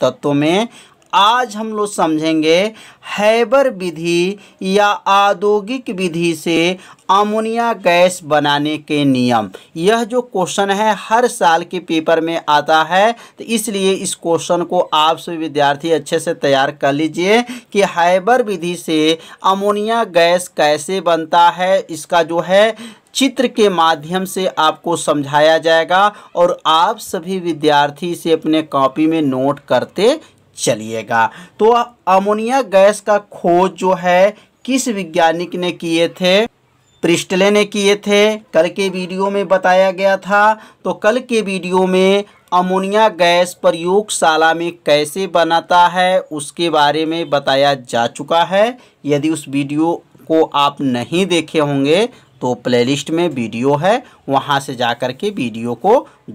तत्वों में आज हम लोग समझेंगे हैबर विधि या आदोगिक विधि से अमोनिया गैस बनाने के नियम यह जो क्वेश्चन है हर साल के पेपर में आता है तो इसलिए इस क्वेश्चन को आप सभी विद्यार्थी अच्छे से तैयार कर लीजिए कि हैबर विधि से अमोनिया गैस कैसे बनता है इसका जो है चित्र के माध्यम से आपको समझाया जाएगा और आप सभी विद्यार्थी इसे अपने कॉपी में नोट करते चलिएगा तो अमोनिया गैस का खोज जो है किस वैज्ञानिक ने किए थे प्रिस्टले ने किए थे कल के वीडियो में बताया गया था तो कल के वीडियो में अमोनिया गैस प्रयोगशाला में कैसे बनाता है उसके बारे में बताया जा चुका है यदि उस वीडियो को आप नहीं देखे होंगे तो प्लेलिस्ट में वीडियो है वहाँ से जा कर के वीडियो को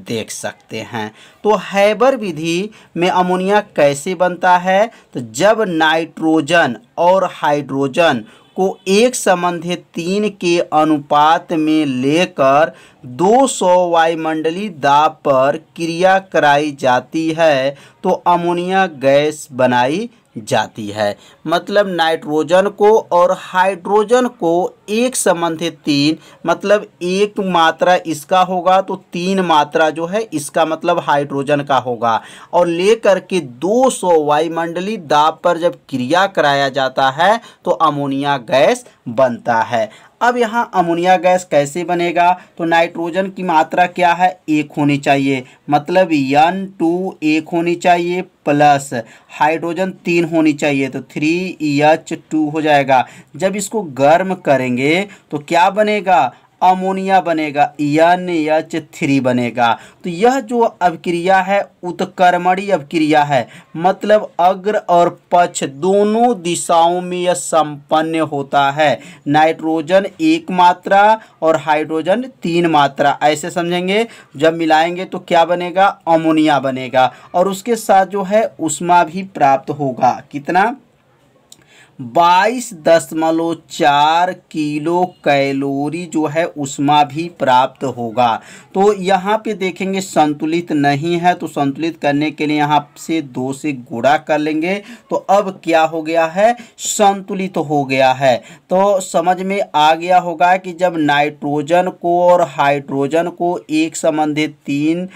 देख सकते हैं तो हैबर विधि में अमोनिया कैसे बनता है तो जब नाइट्रोजन और हाइड्रोजन को एक संबंधित तीन के अनुपात में लेकर 200 वायुमंडली दाब पर क्रिया कराई जाती है तो अमोनिया गैस बनाई जाती है मतलब नाइट्रोजन को और हाइड्रोजन को एक संबंधित तीन मतलब एक मात्रा इसका होगा तो तीन मात्रा जो है इसका मतलब हाइड्रोजन का होगा और लेकर के 200 वायुमंडली दाब पर जब क्रिया कराया जाता है तो अमोनिया गैस बनता है अब यहाँ अमोनिया गैस कैसे बनेगा तो नाइट्रोजन की मात्रा क्या है एक होनी चाहिए मतलब यन टू एक होनी चाहिए प्लस हाइड्रोजन तीन होनी चाहिए तो थ्री एच टू हो जाएगा जब इसको गर्म करेंगे तो क्या बनेगा अमोनिया बनेगा एन एच थ्री बनेगा तो यह जो अभिक्रिया है उत्कर्मणी अभिक्रिया है मतलब अग्र और पक्ष दोनों दिशाओं में यह संपन्न होता है नाइट्रोजन एक मात्रा और हाइड्रोजन तीन मात्रा ऐसे समझेंगे जब मिलाएंगे तो क्या बनेगा अमोनिया बनेगा और उसके साथ जो है उष्मा भी प्राप्त होगा कितना बाईस दशमलव चार किलो कैलोरी जो है उष्मा भी प्राप्त होगा तो यहाँ पे देखेंगे संतुलित नहीं है तो संतुलित करने के लिए यहाँ से दो से गुड़ा कर लेंगे तो अब क्या हो गया है संतुलित हो गया है तो समझ में आ गया होगा कि जब नाइट्रोजन को और हाइड्रोजन को एक संबंधित तीन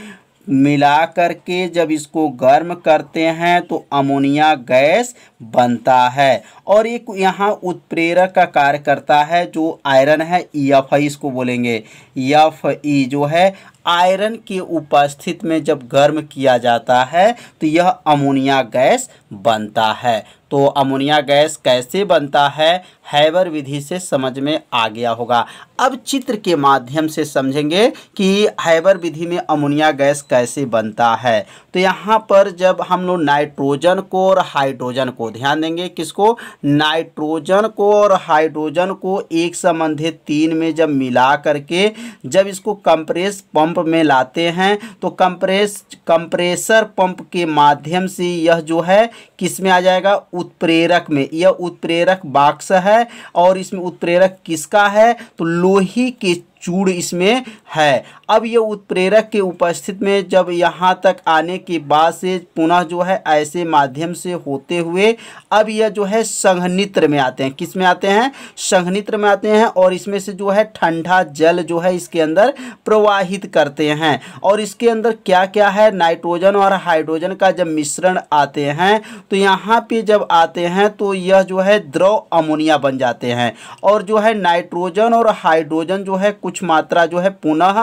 मिला करके जब इसको गर्म करते हैं तो अमोनिया गैस बनता है और एक यहाँ उत्प्रेरक का कार्य करता है जो आयरन है ई एफ आई इसको बोलेंगे यफ e ई जो है आयरन के उपस्थित में जब गर्म किया जाता है तो यह अमोनिया गैस बनता है तो अमोनिया गैस कैसे बनता है हैवर विधि से समझ में आ गया होगा अब चित्र के माध्यम से समझेंगे कि हैवर विधि में अमोनिया गैस कैसे बनता है तो यहाँ पर जब हम लोग नाइट्रोजन को और हाइड्रोजन को ध्यान देंगे किसको नाइट्रोजन को और हाइड्रोजन को एक संबंधित तीन में जब मिला करके जब इसको कंप्रेस पंप में लाते हैं तो कंप्रेस कंप्रेसर पंप के माध्यम से यह जो है किस में आ जाएगा उत्प्रेरक में यह उत्प्रेरक बाक्स है है और इसमें उत्प्रेरक किसका है तो लोही के चूड़ इसमें है अब ये उत्प्रेरक के उपस्थित में जब यहाँ तक आने के बाद से पुनः जो है ऐसे माध्यम से होते हुए अब यह जो है संघनित्र में आते हैं किस में आते हैं संघनित्र में आते हैं और इसमें से जो है ठंडा जल जो है इसके अंदर प्रवाहित करते हैं और इसके अंदर क्या क्या है नाइट्रोजन और हाइड्रोजन का जब मिश्रण आते हैं तो यहाँ पे जब आते हैं तो यह जो है द्रव अमोनिया बन जाते हैं और जो है नाइट्रोजन और हाइड्रोजन जो है कुछ कुछ मात्रा जो है पुनः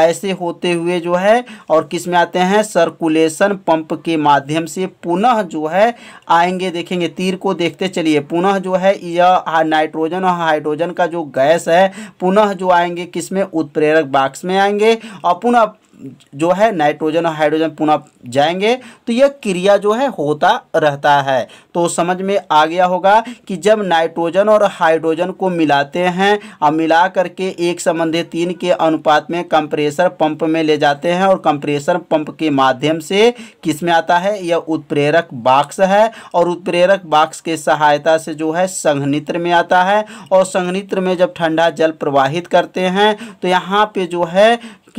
ऐसे होते हुए जो है और किस में आते हैं सर्कुलेशन पंप के माध्यम से पुनः जो है आएंगे देखेंगे तीर को देखते चलिए पुनः जो है यह नाइट्रोजन और हाइड्रोजन का जो गैस है पुनः जो आएंगे किस में उत्प्रेरक बाक्स में आएंगे और पुनः जो है नाइट्रोजन और हाइड्रोजन पुनः जाएंगे तो यह क्रिया जो है होता रहता है तो समझ में आ गया होगा कि जब नाइट्रोजन और हाइड्रोजन को मिलाते हैं और मिला करके एक संबंधी तीन के अनुपात में कंप्रेसर पंप में ले जाते हैं और कंप्रेसर पंप के माध्यम से किस में आता है यह उत्प्रेरक बाक्स है और उत्प्रेरक बाक्स के सहायता से जो है संघनित्र में आता है और संघनित्र में जब ठंडा जल प्रवाहित करते हैं तो यहाँ पे जो है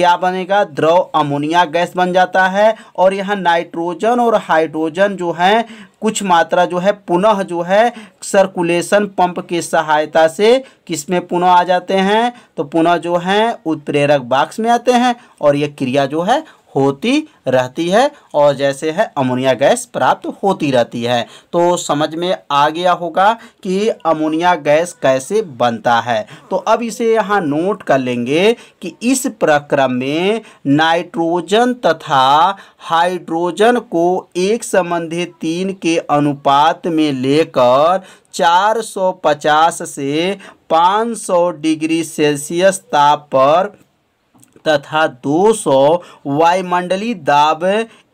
क्या बनेगा द्रव अमोनिया गैस बन जाता है और यहाँ नाइट्रोजन और हाइड्रोजन जो है कुछ मात्रा जो है पुनः जो है सर्कुलेशन पंप की सहायता से किस में पुनः आ जाते हैं तो पुनः जो है उत्प्रेरक बाक्स में आते हैं और यह क्रिया जो है होती रहती है और जैसे है अमोनिया गैस प्राप्त होती रहती है तो समझ में आ गया होगा कि अमोनिया गैस कैसे बनता है तो अब इसे यहाँ नोट कर लेंगे कि इस प्रक्रम में नाइट्रोजन तथा हाइड्रोजन को एक संबंधी तीन के अनुपात में लेकर 450 से 500 डिग्री सेल्सियस ताप पर तथा 200 वायुमंडली दाब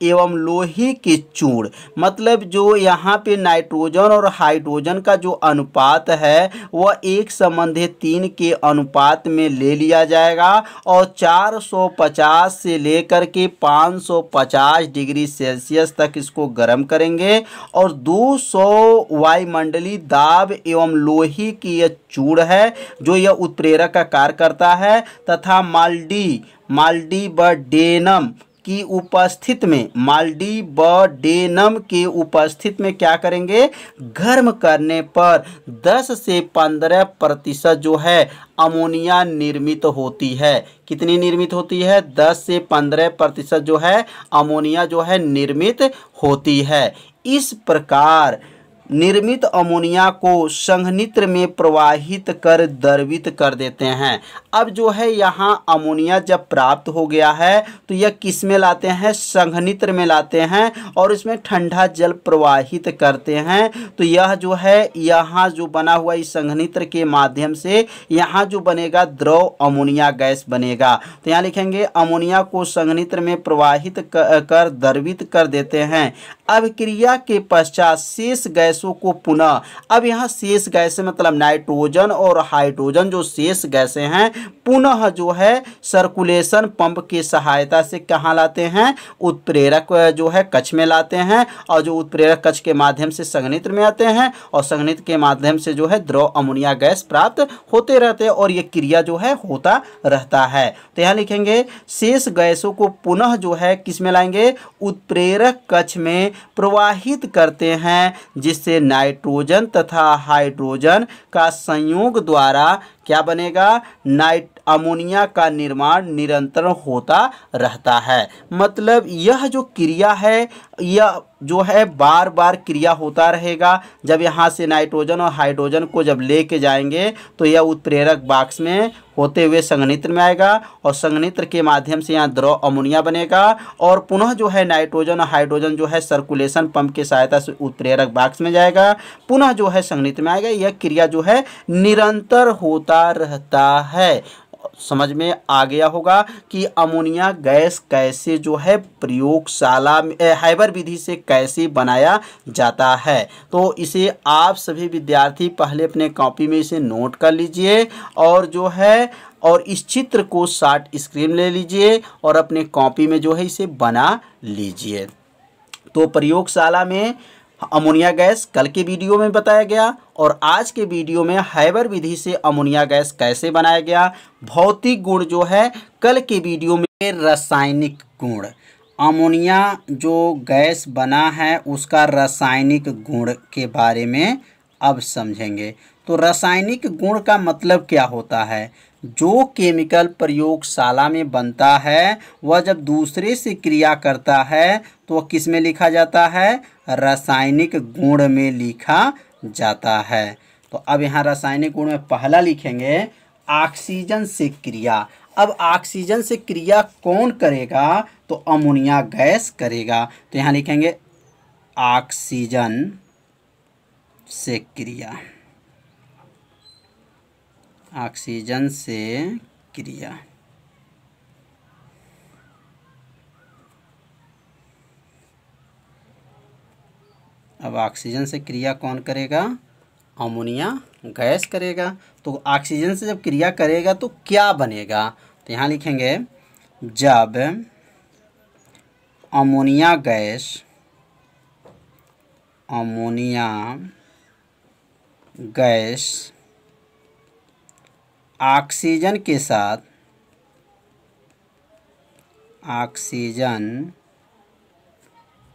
एवं लोहे के चूड़ मतलब जो यहाँ पे नाइट्रोजन और हाइड्रोजन का जो अनुपात है वह एक संबंधित तीन के अनुपात में ले लिया जाएगा और 450 से लेकर के 550 डिग्री सेल्सियस तक इसको गर्म करेंगे और 200 वायुमंडली दाब एवं लोहे की चूड़ है जो यह उत्प्रेरक का कार्य करता है तथा माल्डी माल्डी बडेनम की उपस्थित में माल्डी बडेनम की उपस्थित में क्या करेंगे गर्म करने पर 10 से 15 प्रतिशत जो है अमोनिया निर्मित होती है कितनी निर्मित होती है 10 से 15 प्रतिशत जो है अमोनिया जो है निर्मित होती है इस प्रकार निर्मित अमोनिया को संघनित्र में प्रवाहित कर द्रवित कर देते हैं अब जो है यहाँ अमोनिया जब प्राप्त हो गया है तो यह किस में लाते हैं संघनित्र में लाते हैं और इसमें ठंडा जल प्रवाहित करते हैं तो यह जो है यहाँ जो बना हुआ इस संघनित्र के माध्यम से यहाँ जो बनेगा द्रव अमोनिया गैस बनेगा तो यहाँ लिखेंगे अमोनिया को संघनित्र में प्रवाहित कर द्रवित कर देते हैं अब क्रिया के पश्चात शेष गैस गैसों को पुनः अब यहाँ शेष गैसें मतलब नाइट्रोजन और हाइड्रोजन जो शेष गैसें हैं पुनः जो है सर्कुलेशन पंप की सहायता से कहाँ लाते हैं उत्प्रेरक जो है कच्छ में लाते हैं और जो उत्प्रेरक कच्छ के माध्यम से संगणित्र में आते हैं और संगणित के माध्यम से जो है द्रव अमोनिया गैस प्राप्त होते रहते हैं और ये क्रिया जो है होता रहता है तो यहाँ लिखेंगे शेष गैसों को पुनः जो है किस में लाएंगे उत्प्रेरक कच्छ में प्रवाहित करते हैं जिस से नाइट्रोजन तथा हाइड्रोजन का संयोग द्वारा क्या बनेगा नाइट अमोनिया का निर्माण निरंतर होता रहता है मतलब यह जो क्रिया है यह जो है बार बार क्रिया होता रहेगा जब यहाँ से नाइट्रोजन और हाइड्रोजन को जब लेके जाएंगे तो यह उत्प्रेरक बाक्स में होते हुए संगनित्र में आएगा और संगनित्र के माध्यम से यहाँ द्रव अमोनिया बनेगा और पुनः जो है नाइट्रोजन और हाइड्रोजन जो है सर्कुलेशन पंप की सहायता से उत्प्रेरक बाक्स में जाएगा पुनः जो है संगनित्र में आएगा यह क्रिया जो है निरंतर होता रहता है समझ में आ गया होगा कि अमोनिया गैस कैसे जो है प्रयोगशाला में हाइबर विधि से कैसे बनाया जाता है तो इसे आप सभी विद्यार्थी पहले अपने कॉपी में इसे नोट कर लीजिए और जो है और इस चित्र को शार्ट स्क्रीन ले लीजिए और अपने कॉपी में जो है इसे बना लीजिए तो प्रयोगशाला में अमोनिया गैस कल के वीडियो में बताया गया और आज के वीडियो में हाइबर विधि से अमोनिया गैस कैसे बनाया गया भौतिक गुण जो है कल के वीडियो में रासायनिक गुण अमोनिया जो गैस बना है उसका रासायनिक गुण के बारे में अब समझेंगे तो रासायनिक गुण का मतलब क्या होता है जो केमिकल प्रयोगशाला में बनता है वह जब दूसरे से क्रिया करता है तो वह किस में लिखा जाता है रासायनिक गुण में लिखा जाता है तो अब यहाँ रासायनिक गुण में पहला लिखेंगे ऑक्सीजन से क्रिया अब ऑक्सीजन से क्रिया कौन करेगा तो अमोनिया गैस करेगा तो यहाँ लिखेंगे ऑक्सीजन से क्रिया ऑक्सीजन से क्रिया अब ऑक्सीजन से क्रिया कौन करेगा अमोनिया गैस करेगा तो ऑक्सीजन से जब क्रिया करेगा तो क्या बनेगा तो यहाँ लिखेंगे जब ammonia gas ammonia gas oxygen के साथ ऑक्सीजन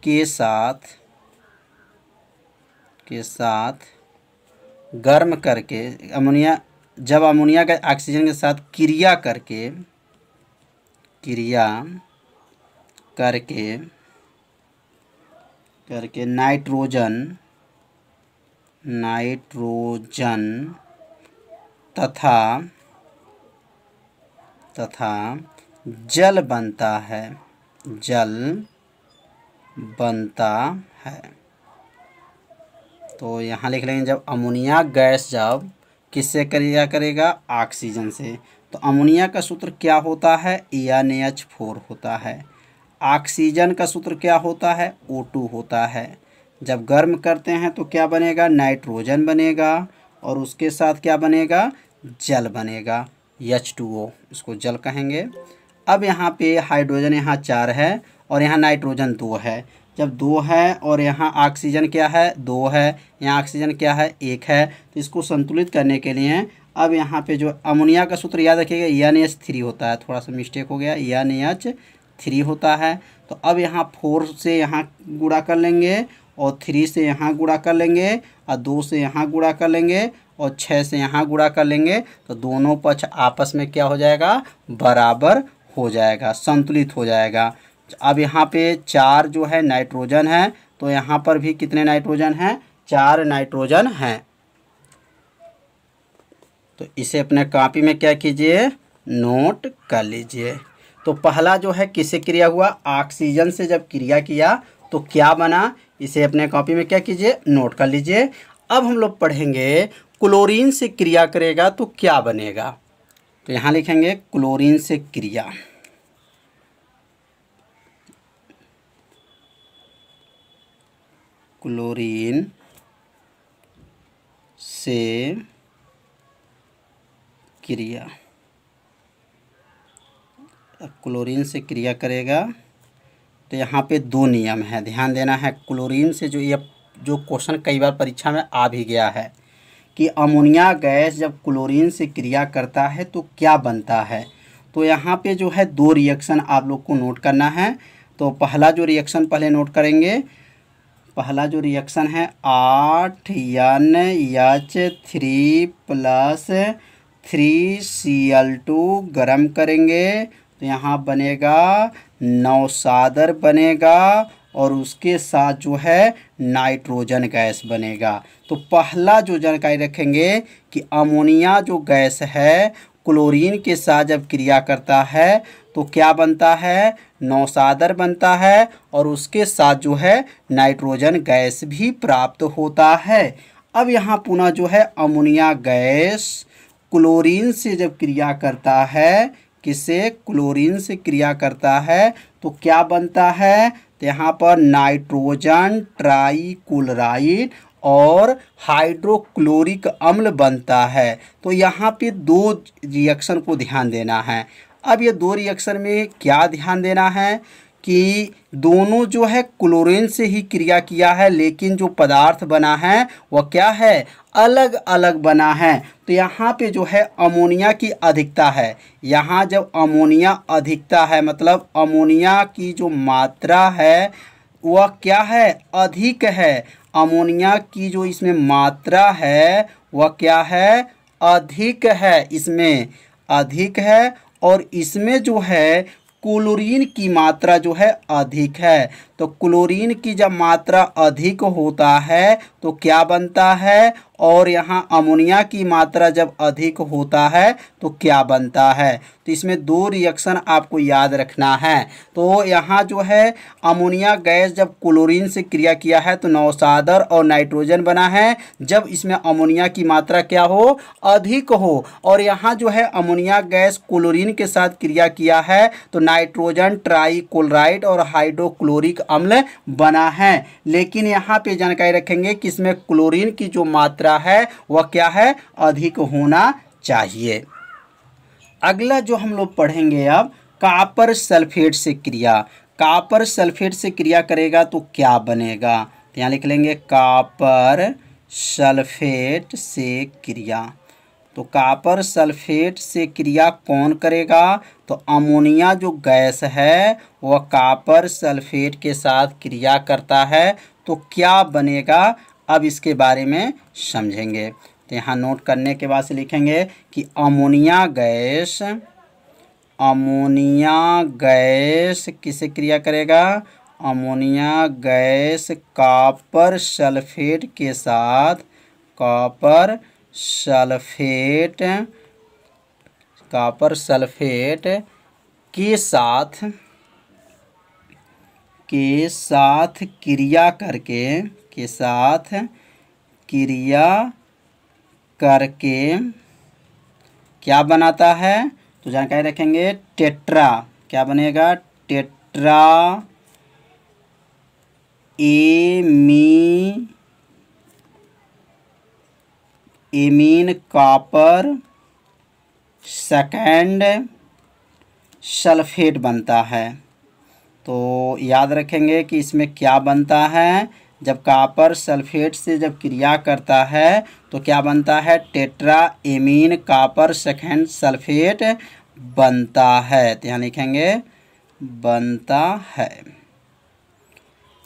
के साथ के साथ गर्म करके अमोनिया जब अमोनिया का ऑक्सीजन के साथ क्रिया करके क्रिया करके करके नाइट्रोजन नाइट्रोजन तथा तथा जल बनता है जल बनता है तो यहाँ लिख लेंगे जब अमोनिया गैस जब किससे क्रिया करेगा ऑक्सीजन से तो अमोनिया का सूत्र क्या होता है एन एच फोर होता है ऑक्सीजन का सूत्र क्या होता है ओ टू होता है जब गर्म करते हैं तो क्या बनेगा नाइट्रोजन बनेगा और उसके साथ क्या बनेगा जल बनेगा एच टू ओ इसको जल कहेंगे अब यहाँ पे हाइड्रोजन यहाँ चार है और यहाँ नाइट्रोजन दो है जब दो है और यहाँ ऑक्सीजन क्या है दो है यहाँ ऑक्सीजन क्या है एक है तो इसको संतुलित करने के लिए अब यहाँ पे जो अमोनिया का सूत्र याद रखिएगा एन एच थ्री होता है थोड़ा सा मिस्टेक हो गया एन एच थ्री होता है तो अब यहाँ फोर से यहाँ गुड़ा कर लेंगे और थ्री से यहाँ गुड़ा कर लेंगे और दो से यहाँ गुड़ा कर लेंगे और छः से यहाँ गुड़ा कर लेंगे तो दोनों पक्ष आपस में क्या हो जाएगा बराबर हो जाएगा संतुलित हो जाएगा अब यहाँ पे चार जो है नाइट्रोजन है तो यहाँ पर भी कितने नाइट्रोजन हैं चार नाइट्रोजन हैं तो इसे अपने कापी में क्या कीजिए नोट कर लीजिए तो पहला जो है किससे क्रिया हुआ ऑक्सीजन से जब क्रिया किया तो क्या बना इसे अपने कॉपी में क्या कीजिए नोट कर लीजिए अब हम लोग पढ़ेंगे क्लोरीन से क्रिया करेगा तो क्या बनेगा तो यहाँ लिखेंगे क्लोरीन से क्रिया क्लोरीन से क्रिया क्लोरीन से क्रिया करेगा तो यहाँ पे दो नियम है ध्यान देना है क्लोरीन से जो ये जो क्वेश्चन कई बार परीक्षा में आ भी गया है कि अमोनिया गैस जब क्लोरीन से क्रिया करता है तो क्या बनता है तो यहाँ पे जो है दो रिएक्शन आप लोग को नोट करना है तो पहला जो रिएक्शन पहले नोट करेंगे पहला जो रिएक्शन है आठ N H three plus three C L two गर्म करेंगे तो यहाँ बनेगा नौसादर बनेगा और उसके साथ जो है नाइट्रोजन गैस बनेगा तो पहला जो जानकारी रखेंगे कि अमोनिया जो गैस है क्लोरीन के साथ जब क्रिया करता है तो क्या बनता है नौसादर बनता है और उसके साथ जो है नाइट्रोजन गैस भी प्राप्त होता है अब यहाँ पुनः जो है अमोनिया गैस क्लोरीन से जब क्रिया करता है किसे क्लोरीन से क्रिया करता है तो क्या बनता है यहाँ पर नाइट्रोजन ट्राईकुलराइड और हाइड्रोक्लोरिक अम्ल बनता है तो यहाँ पे दो रिएक्शन को ध्यान देना है अब ये दो रिएक्शन में क्या ध्यान देना है कि दोनों जो है क्लोरीन से ही क्रिया किया है लेकिन जो पदार्थ बना है वह क्या है अलग अलग बना है तो यहाँ पे जो है अमोनिया की अधिकता है यहाँ जब अमोनिया अधिकता है मतलब अमोनिया की जो मात्रा है वह क्या है अधिक है अमोनिया की जो इसमें मात्रा है वह क्या है अधिक है इसमें अधिक है और इसमें जो है क्लोरीन की मात्रा जो है अधिक है तो क्लोरीन की जब मात्रा अधिक होता है तो क्या बनता है और यहाँ अमोनिया की मात्रा जब अधिक होता है तो क्या बनता है तो इसमें दो रिएक्शन आपको याद रखना है तो यहाँ जो है अमोनिया गैस जब क्लोरीन से क्रिया किया है तो नौसादर और नाइट्रोजन बना है जब इसमें अमोनिया की मात्रा क्या हो अधिक हो और यहाँ जो है अमोनिया गैस क्लोरीन के साथ क्रिया किया है तो नाइट्रोजन ट्राईक्लोराइड और हाइड्रोक्लोरिक अम्ल बना है लेकिन यहाँ पे जानकारी रखेंगे कि इसमें क्लोरीन की जो मात्रा होता है वह क्या है अधिक होना चाहिए अगला जो हम लोग पढ़ेंगे अब कापर सल्फेट से क्रिया कापर सल्फेट से क्रिया करेगा तो क्या बनेगा तो यहाँ लिख लेंगे कापर सल्फेट से क्रिया तो कापर सल्फेट से क्रिया कौन करेगा तो अमोनिया जो गैस है वह कापर सल्फेट के साथ क्रिया करता है तो क्या बनेगा अब इसके बारे में समझेंगे तो यहाँ नोट करने के बाद से लिखेंगे कि अमोनिया गैस अमोनिया गैस किसे क्रिया करेगा अमोनिया गैस कॉपर सल्फेट के साथ कॉपर सल्फेट कॉपर सल्फेट के साथ के साथ क्रिया करके के साथ क्रिया करके क्या बनाता है तो जानकारी रखेंगे टेट्रा क्या बनेगा tetra ammi ammine copper second sulphate बनता है तो याद रखेंगे कि इसमें क्या बनता है जब कापर सल्फेट से जब क्रिया करता है तो क्या बनता है tetra ammine copper second sulphate बनता है तो यहाँ लिखेंगे बनता है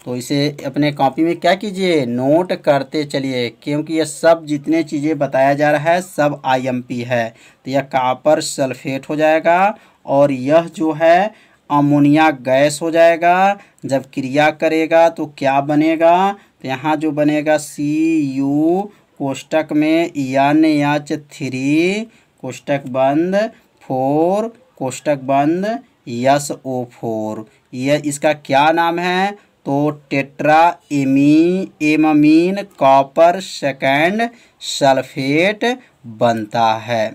तो इसे अपने कॉपी में क्या कीजिए नोट करते चलिए क्योंकि यह सब जितने चीज़ें बताया जा रहा है सब आईएमपी है तो यह कापर सल्फेट हो जाएगा और यह जो है अमोनिया गैस हो जाएगा जब क्रिया करेगा तो क्या बनेगा तो यहाँ जो बनेगा सी यू कोष्टक में यान एच थ्री कोष्टक बंद फोर कोष्टक बंद यस ओ फोर यह इसका क्या नाम है तो tetra ammi ammine copper second sulphate बनता है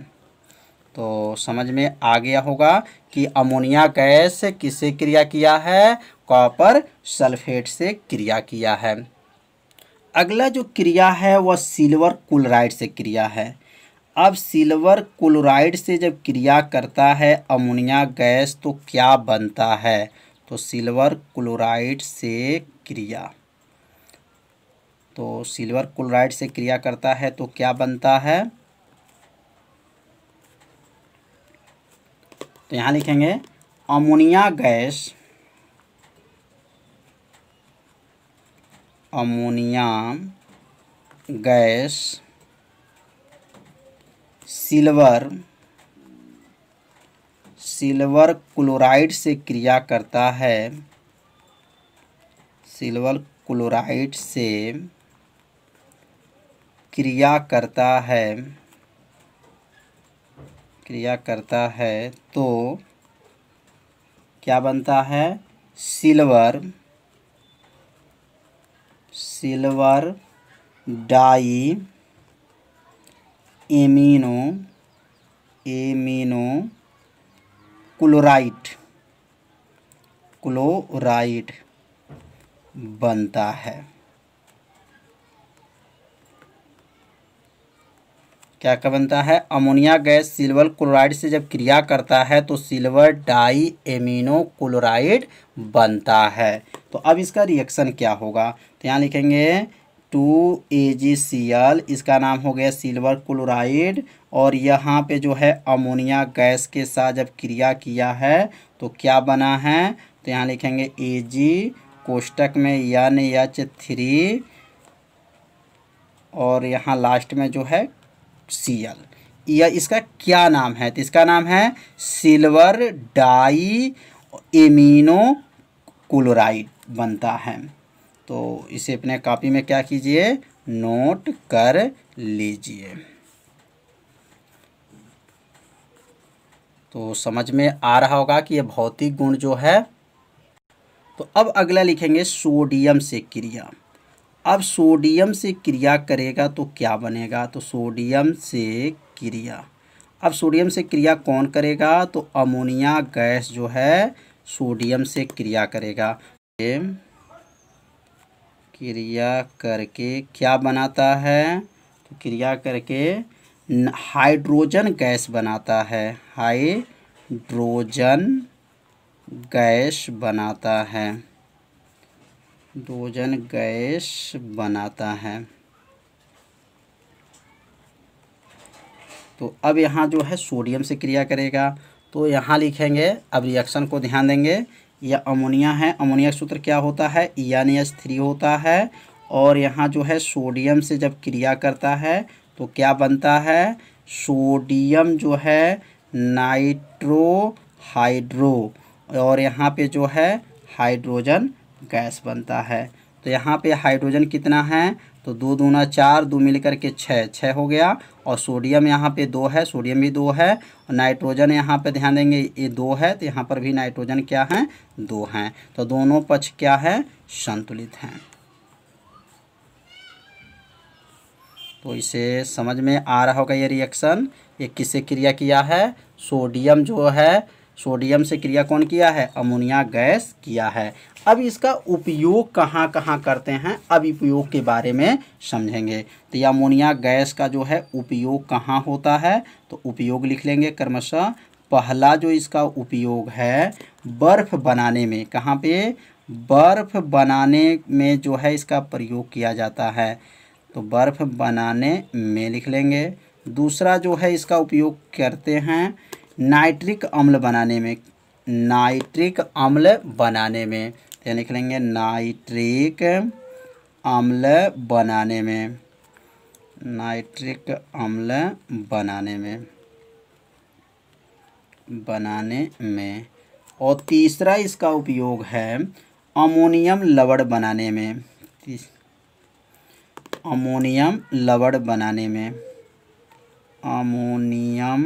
तो समझ में आ गया होगा कि अमोनिया गैस किससे क्रिया किया है कॉपर सल्फेट से क्रिया किया है अगला जो क्रिया है वह सिल्वर क्लोराइड से क्रिया है अब सिल्वर क्लोराइड से जब क्रिया करता है अमोनिया गैस तो क्या बनता है तो सिल्वर क्लोराइड से क्रिया तो सिल्वर क्लोराइड से क्रिया करता है तो क्या बनता है तो यहाँ लिखेंगे ammonia gas ammonia gas silver silver chloride से क्रिया करता है सिल्वर क्लोराइड से क्रिया करता है क्रिया करता है तो क्या बनता है silver silver di amino amino chloride chloride बनता है क्या क्या बनता है अमोनिया गैस सिल्वर क्लोराइड से जब क्रिया करता है तो सिल्वर डाई एमिनो क्लोराइड बनता है तो अब इसका रिएक्शन क्या होगा तो यहाँ लिखेंगे to A ji C L इसका नाम हो गया सिल्वर क्लोराइड और यहाँ पे जो है अमोनिया गैस के साथ जब क्रिया किया है तो क्या बना है तो यहाँ लिखेंगे ए जी कोष्टक में यन एच थ्री और यहाँ लास्ट में जो है सी एल इसका क्या नाम है तो इसका नाम है सिल्वर डाई एमिनो क्लोराइड बनता है तो इसे अपने कॉपी में क्या कीजिए नोट कर लीजिए तो समझ में आ रहा होगा कि यह भौतिक गुण जो है तो अब अगला लिखेंगे सोडियम से क्रिया अब सोडियम से क्रिया करेगा तो क्या बनेगा तो सोडियम से क्रिया अब सोडियम से क्रिया कौन करेगा तो अमोनिया गैस जो है सोडियम से क्रिया करेगा क्रिया करके क्या बनाता है तो क्रिया करके हाइड्रोजन गैस बनाता है हाइड्रोजन गैस बनाता है दोजन गैस बनाता है तो अब यहाँ जो है सोडियम से क्रिया करेगा तो यहाँ लिखेंगे अब रिएक्शन को ध्यान देंगे यह अमोनिया है अमोनिया का सूत्र क्या होता है यान एस थ्री होता है और यहाँ जो है सोडियम से जब क्रिया करता है तो क्या बनता है सोडियम जो है नाइट्रो हाइड्रो और यहाँ पे जो है हाइड्रोजन गैस बनता है तो यहाँ पे हाइड्रोजन कितना है तो दो दूना चार दो मिल करके छः छः हो गया और सोडियम यहाँ पे दो है सोडियम भी दो है और नाइट्रोजन यहाँ पे ध्यान देंगे ये दो है तो यहाँ पर भी नाइट्रोजन क्या है दो हैं तो दोनों पक्ष क्या है संतुलित हैं तो इसे समझ में आ रहा होगा ये रिएक्शन ये किससे क्रिया किया है सोडियम जो है सोडियम से क्रिया कौन किया है अमोनिया गैस किया है अब इसका उपयोग कहाँ कहाँ करते हैं अब उपयोग के बारे में समझेंगे तो ये अमोनिया गैस का जो है उपयोग कहाँ होता है तो उपयोग लिख लेंगे क्रमशः पहला जो इसका उपयोग है बर्फ़ बनाने में कहाँ पे बर्फ़ बनाने में जो है इसका प्रयोग किया जाता है तो बर्फ़ बनाने में लिख लेंगे दूसरा जो है इसका उपयोग करते हैं नाइट्रिक अम्ल बनाने में नाइट्रिक अम्ल बनाने में क्या लिख लेंगे नाइट्रिक अम्ल बनाने में नाइट्रिक अम्ल बनाने में बनाने में और तीसरा इसका उपयोग है अमोनियम लवण बनाने में अमोनियम लवण बनाने में अमोनियम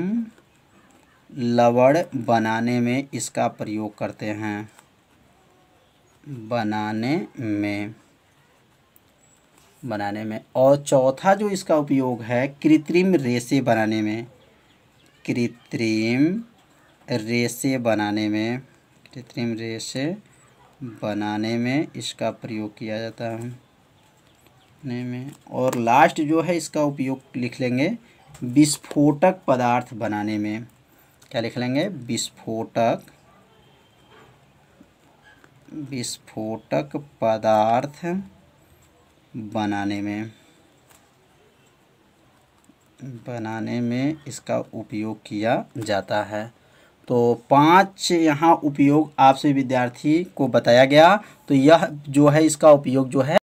लवण बनाने में इसका प्रयोग करते हैं बनाने में बनाने में और चौथा जो इसका उपयोग है कृत्रिम रेसे बनाने में कृत्रिम रेसे बनाने में कृत्रिम रेसे बनाने में इसका प्रयोग किया जाता है बनाने में और लास्ट जो है इसका उपयोग लिख लेंगे विस्फोटक पदार्थ बनाने में क्या लिख लेंगे विस्फोटक विस्फोटक पदार्थ बनाने में बनाने में इसका उपयोग किया जाता है तो पांच यहाँ उपयोग आपसे विद्यार्थी को बताया गया तो यह जो है इसका उपयोग जो है